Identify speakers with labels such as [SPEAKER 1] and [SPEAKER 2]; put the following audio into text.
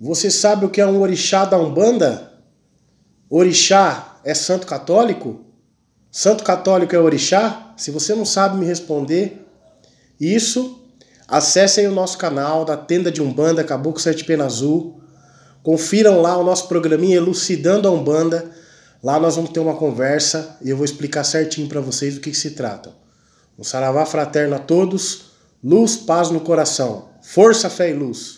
[SPEAKER 1] Você sabe o que é um orixá da Umbanda? Orixá é santo católico? Santo católico é orixá? Se você não sabe me responder isso, acesse aí o nosso canal da Tenda de Umbanda Caboclo Sete Pena Azul. Confiram lá o nosso programinha Elucidando a Umbanda. Lá nós vamos ter uma conversa e eu vou explicar certinho para vocês do que, que se trata. Um saravá fraterno a todos, luz, paz no coração, força, fé e luz.